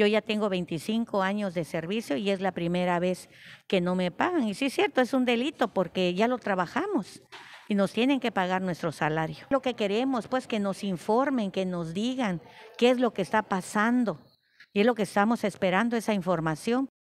Yo ya tengo 25 años de servicio y es la primera vez que no me pagan. Y sí es cierto, es un delito porque ya lo trabajamos y nos tienen que pagar nuestro salario. Lo que queremos, pues, que nos informen, que nos digan qué es lo que está pasando. Y es lo que estamos esperando, esa información.